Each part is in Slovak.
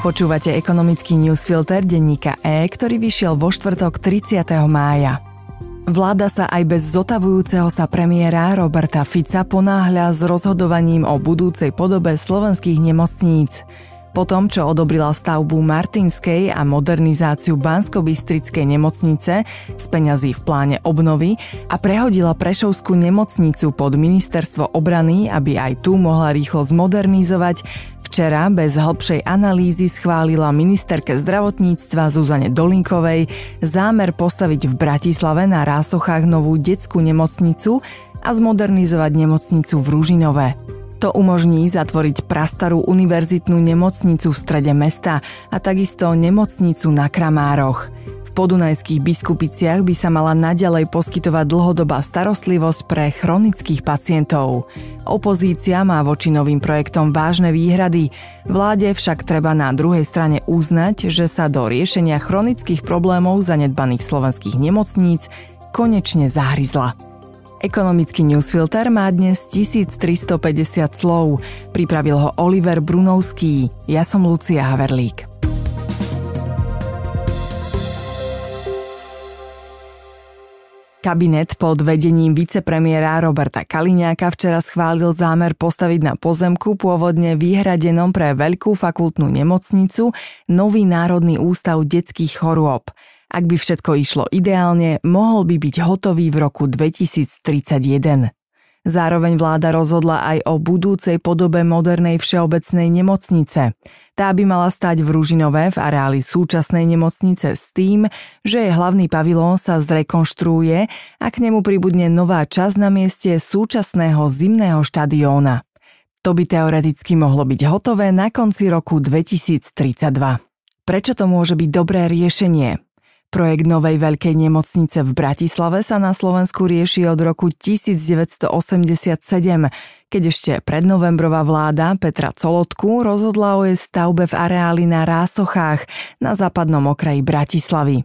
Počúvate ekonomický newsfilter denníka E, ktorý vyšiel vo štvrtok 30. mája. Vláda sa aj bez zotavujúceho sa premiéra Roberta Fica ponáhľa s rozhodovaním o budúcej podobe slovenských nemocníc. Po tom, čo odobrila stavbu Martinskej a modernizáciu bansko nemocnice z peňazí v pláne obnovy a prehodila Prešovskú nemocnicu pod ministerstvo obrany, aby aj tu mohla rýchlo zmodernizovať, Včera bez hĺbšej analýzy schválila ministerke zdravotníctva Zuzane Dolinkovej zámer postaviť v Bratislave na Rásochách novú detskú nemocnicu a zmodernizovať nemocnicu v Ružinove. To umožní zatvoriť prastarú univerzitnú nemocnicu v strede mesta a takisto nemocnicu na Kramároch. V podunajských biskupiciach by sa mala naďalej poskytovať dlhodobá starostlivosť pre chronických pacientov. Opozícia má voči novým projektom vážne výhrady, vláde však treba na druhej strane uznať, že sa do riešenia chronických problémov zanedbaných slovenských nemocníc konečne zahryzla. Ekonomický newsfilter má dnes 1350 slov. Pripravil ho Oliver Brunovský. Ja som Lucia Haverlík. Kabinet pod vedením vicepremiéra Roberta Kaliňáka včera schválil zámer postaviť na pozemku pôvodne vyhradenom pre Veľkú fakultnú nemocnicu nový Národný ústav detských chorôb. Ak by všetko išlo ideálne, mohol by byť hotový v roku 2031. Zároveň vláda rozhodla aj o budúcej podobe modernej všeobecnej nemocnice. Tá by mala stať v Ružinové v areáli súčasnej nemocnice s tým, že jej hlavný pavilón sa zrekonštruuje a k nemu pribudne nová časť na mieste súčasného zimného štadióna. To by teoreticky mohlo byť hotové na konci roku 2032. Prečo to môže byť dobré riešenie? Projekt novej veľkej nemocnice v Bratislave sa na Slovensku rieši od roku 1987, keď ešte prednovembrová vláda Petra Colotku rozhodla o jej stavbe v areáli na Rásochách na západnom okraji Bratislavy.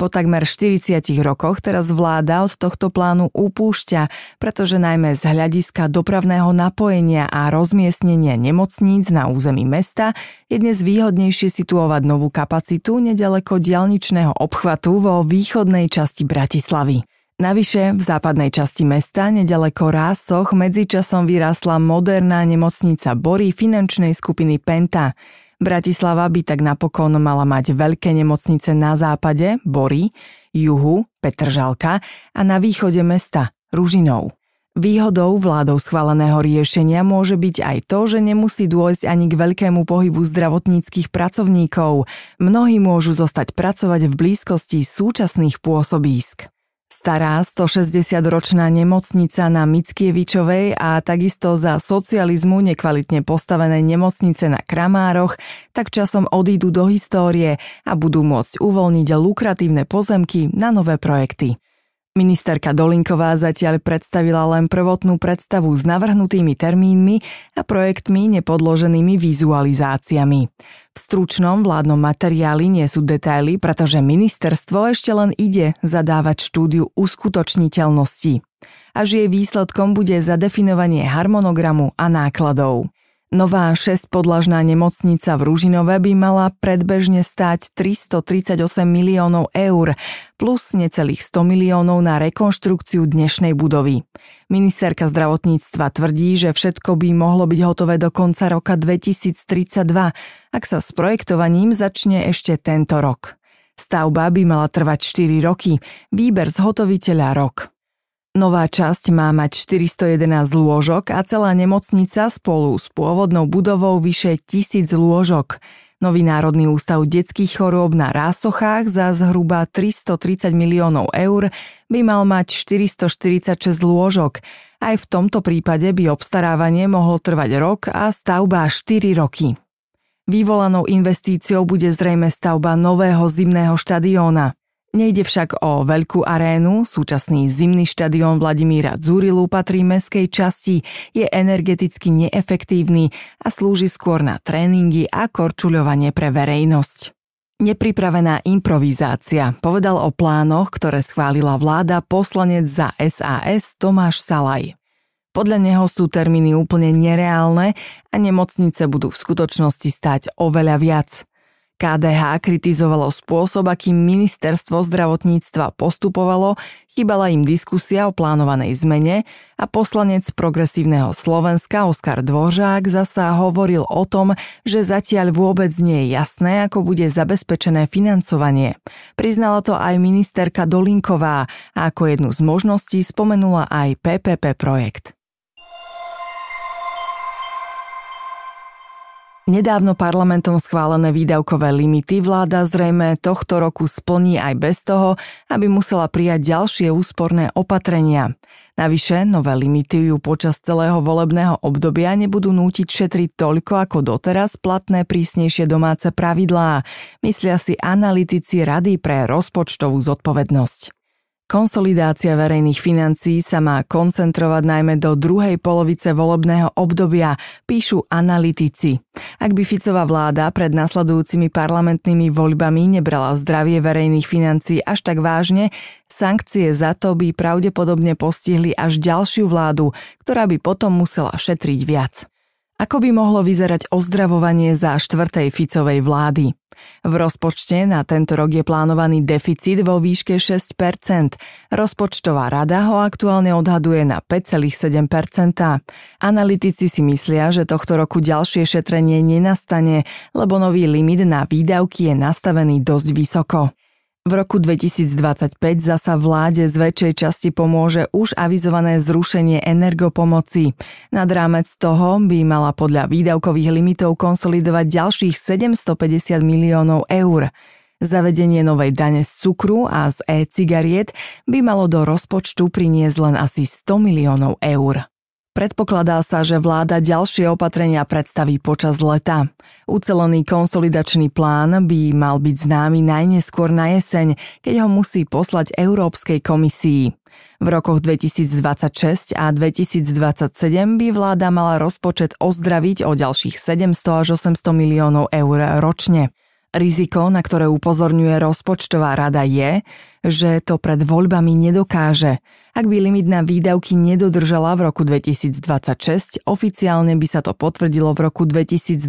Po takmer 40 rokoch teraz vláda od tohto plánu upúšťa, pretože najmä z hľadiska dopravného napojenia a rozmiestnenia nemocníc na území mesta je dnes výhodnejšie situovať novú kapacitu nedaleko dialničného obchvatu vo východnej časti Bratislavy. Navyše, v západnej časti mesta, nedaleko Rásoch, medzičasom vyrástla moderná nemocnica Bory finančnej skupiny Penta. Bratislava by tak napokon mala mať veľké nemocnice na západe, Bory, juhu, Petržalka a na východe mesta, Ružinov. Výhodou vládou schváleného riešenia môže byť aj to, že nemusí dôjsť ani k veľkému pohybu zdravotníckých pracovníkov. Mnohí môžu zostať pracovať v blízkosti súčasných pôsobísk. Stará 160-ročná nemocnica na Mickievičovej a takisto za socializmu nekvalitne postavené nemocnice na Kramároch tak časom odídu do histórie a budú môcť uvoľniť lukratívne pozemky na nové projekty. Ministerka Dolinková zatiaľ predstavila len prvotnú predstavu s navrhnutými termínmi a projektmi nepodloženými vizualizáciami. V stručnom vládnom materiáli nie sú detaily, pretože ministerstvo ešte len ide zadávať štúdiu uskutočniteľnosti. Až jej výsledkom bude zadefinovanie harmonogramu a nákladov. Nová 6-podlažná nemocnica v Ružinove by mala predbežne stáť 338 miliónov eur plus necelých 100 miliónov na rekonštrukciu dnešnej budovy. Ministerka zdravotníctva tvrdí, že všetko by mohlo byť hotové do konca roka 2032, ak sa s projektovaním začne ešte tento rok. Stavba by mala trvať 4 roky, výber zhotoviteľa rok. Nová časť má mať 411 lôžok a celá nemocnica spolu s pôvodnou budovou vyše 1000 lôžok. Nový Národný ústav detských chorôb na Rásochách za zhruba 330 miliónov eur by mal mať 446 lôžok. Aj v tomto prípade by obstarávanie mohlo trvať rok a stavba 4 roky. Vyvolanou investíciou bude zrejme stavba nového zimného štadióna. Nejde však o veľkú arénu, súčasný zimný štadión Vladimíra Dzurilu patrí meskej časti, je energeticky neefektívny a slúži skôr na tréningy a korčuľovanie pre verejnosť. Nepripravená improvizácia, povedal o plánoch, ktoré schválila vláda poslanec za SAS Tomáš Salaj. Podľa neho sú termíny úplne nereálne a nemocnice budú v skutočnosti stať oveľa viac – KDH kritizovalo spôsob, akým ministerstvo zdravotníctva postupovalo, chýbala im diskusia o plánovanej zmene a poslanec progresívneho Slovenska Oskar Dvořák zasa hovoril o tom, že zatiaľ vôbec nie je jasné, ako bude zabezpečené financovanie. Priznala to aj ministerka Dolinková a ako jednu z možností spomenula aj PPP projekt. Nedávno parlamentom schválené výdavkové limity vláda zrejme tohto roku splní aj bez toho, aby musela prijať ďalšie úsporné opatrenia. Navyše, nové limity ju počas celého volebného obdobia nebudú nútiť šetriť toľko ako doteraz platné prísnejšie domáce pravidlá, myslia si analytici Rady pre rozpočtovú zodpovednosť. Konsolidácia verejných financií sa má koncentrovať najmä do druhej polovice volebného obdobia, píšu analytici. Ak by Ficová vláda pred nasledujúcimi parlamentnými voľbami nebrala zdravie verejných financií až tak vážne, sankcie za to by pravdepodobne postihli až ďalšiu vládu, ktorá by potom musela šetriť viac. Ako by mohlo vyzerať ozdravovanie za štvrtej Ficovej vlády? V rozpočte na tento rok je plánovaný deficit vo výške 6 Rozpočtová rada ho aktuálne odhaduje na 5,7 Analytici si myslia, že tohto roku ďalšie šetrenie nenastane, lebo nový limit na výdavky je nastavený dosť vysoko. V roku 2025 zasa vláde z väčšej časti pomôže už avizované zrušenie energopomoci. Nad rámec toho by mala podľa výdavkových limitov konsolidovať ďalších 750 miliónov eur. Zavedenie novej dane z cukru a z e-cigariet by malo do rozpočtu priniesť len asi 100 miliónov eur predpokladá sa, že vláda ďalšie opatrenia predstaví počas leta. Ucelený konsolidačný plán by mal byť známy najneskôr na jeseň, keď ho musí poslať Európskej komisii. V rokoch 2026 a 2027 by vláda mala rozpočet ozdraviť o ďalších 700 až 800 miliónov eur ročne. Riziko, na ktoré upozorňuje rozpočtová rada je, že to pred voľbami nedokáže. Ak by limit na výdavky nedodržala v roku 2026, oficiálne by sa to potvrdilo v roku 2027,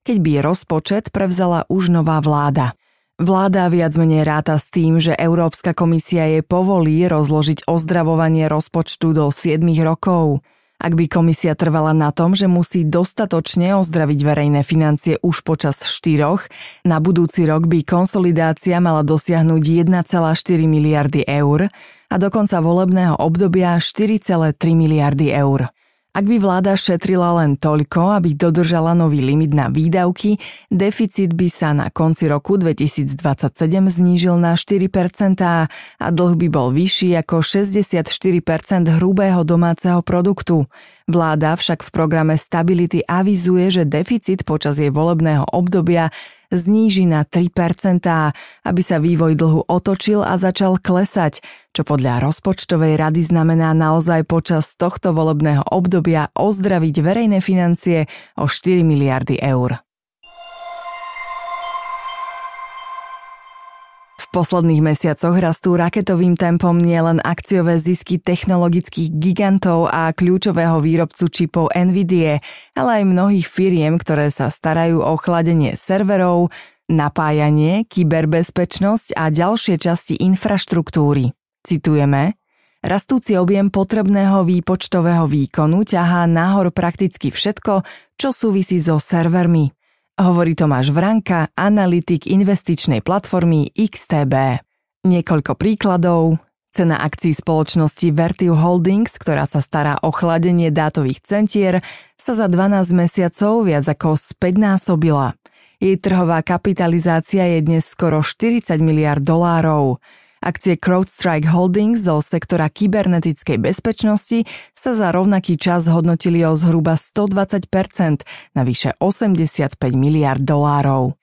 keď by rozpočet prevzala už nová vláda. Vláda viac menej ráta s tým, že Európska komisia jej povolí rozložiť ozdravovanie rozpočtu do 7 rokov. Ak by komisia trvala na tom, že musí dostatočne ozdraviť verejné financie už počas štyroch, na budúci rok by konsolidácia mala dosiahnuť 1,4 miliardy eur a do konca volebného obdobia 4,3 miliardy eur. Ak by vláda šetrila len toľko, aby dodržala nový limit na výdavky, deficit by sa na konci roku 2027 znížil na 4% a dlh by bol vyšší ako 64% hrubého domáceho produktu. Vláda však v programe stability avizuje, že deficit počas jej volebného obdobia zníži na 3%, aby sa vývoj dlhu otočil a začal klesať, čo podľa rozpočtovej rady znamená naozaj počas tohto volebného obdobia ozdraviť verejné financie o 4 miliardy eur. posledných mesiacoch rastú raketovým tempom nielen akciové zisky technologických gigantov a kľúčového výrobcu čipov NVIDIA, ale aj mnohých firiem, ktoré sa starajú o chladenie serverov, napájanie, kyberbezpečnosť a ďalšie časti infraštruktúry. Citujeme, Rastúci objem potrebného výpočtového výkonu ťahá nahor prakticky všetko, čo súvisí so servermi, hovorí Tomáš Vranka, analytik investičnej platformy XTB. Niekoľko príkladov. Cena akcií spoločnosti Vertiv Holdings, ktorá sa stará o chladenie dátových centier, sa za 12 mesiacov viac ako spätnásobila. Jej trhová kapitalizácia je dnes skoro 40 miliard dolárov. Akcie CrowdStrike Holdings zo sektora kybernetickej bezpečnosti sa za rovnaký čas hodnotili o zhruba 120 na vyše 85 miliard dolárov.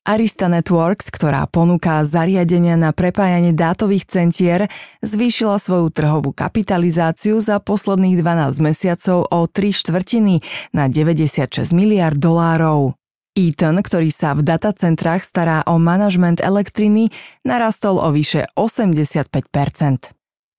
Arista Networks, ktorá ponúka zariadenia na prepájanie dátových centier, zvýšila svoju trhovú kapitalizáciu za posledných 12 mesiacov o 3 štvrtiny na 96 miliard dolárov. Eaton, ktorý sa v datacentrách stará o manažment elektriny, narastol o vyše 85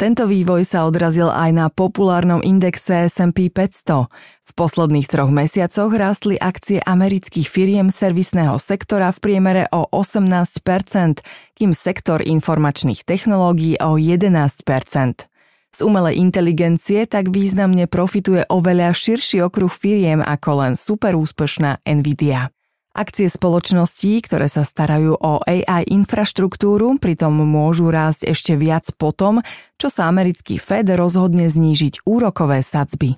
Tento vývoj sa odrazil aj na populárnom indexe S&P 500. V posledných troch mesiacoch rástli akcie amerických firiem servisného sektora v priemere o 18 kým sektor informačných technológií o 11 z umelej inteligencie tak významne profituje oveľa širší okruh firiem ako len superúspešná Nvidia. Akcie spoločností, ktoré sa starajú o AI infraštruktúru, pritom môžu rásť ešte viac po tom, čo sa americký Fed rozhodne znížiť úrokové sadzby.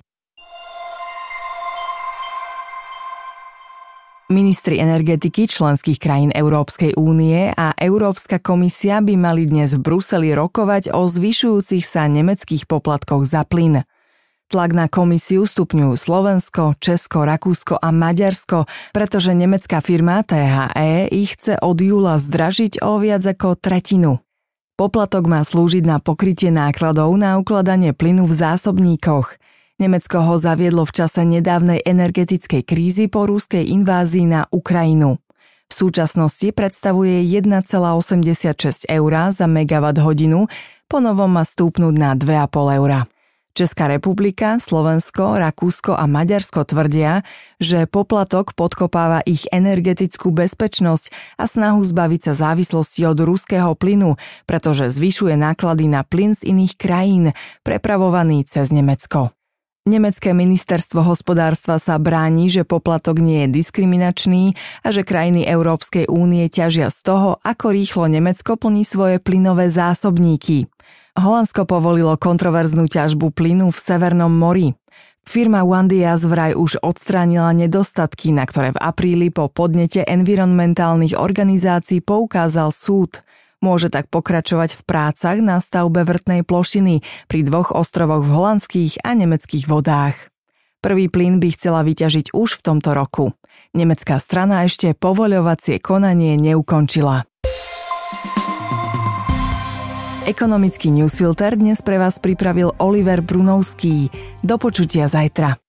Ministri energetiky členských krajín Európskej únie a Európska komisia by mali dnes v Bruseli rokovať o zvyšujúcich sa nemeckých poplatkoch za plyn – Tlak na komisiu stupňujú Slovensko, Česko, Rakúsko a Maďarsko, pretože nemecká firma THE ich chce od júla zdražiť o viac ako tretinu. Poplatok má slúžiť na pokrytie nákladov na ukladanie plynu v zásobníkoch. Nemecko ho zaviedlo v čase nedávnej energetickej krízy po rúskej invázii na Ukrajinu. V súčasnosti predstavuje 1,86 eur za megawatt hodinu, po novom má stúpnúť na 2,5 eura. Česká republika, Slovensko, Rakúsko a Maďarsko tvrdia, že poplatok podkopáva ich energetickú bezpečnosť a snahu zbaviť sa závislosti od ruského plynu, pretože zvyšuje náklady na plyn z iných krajín, prepravovaný cez Nemecko. Nemecké ministerstvo hospodárstva sa bráni, že poplatok nie je diskriminačný a že krajiny Európskej únie ťažia z toho, ako rýchlo Nemecko plní svoje plynové zásobníky. Holandsko povolilo kontroverznú ťažbu plynu v Severnom mori. Firma Wandias vraj už odstránila nedostatky, na ktoré v apríli po podnete environmentálnych organizácií poukázal súd. Môže tak pokračovať v prácach na stavbe vrtnej plošiny pri dvoch ostrovoch v holandských a nemeckých vodách. Prvý plyn by chcela vyťažiť už v tomto roku. Nemecká strana ešte povoľovacie konanie neukončila. Ekonomický newsfilter dnes pre vás pripravil Oliver Brunovský. Do počutia zajtra.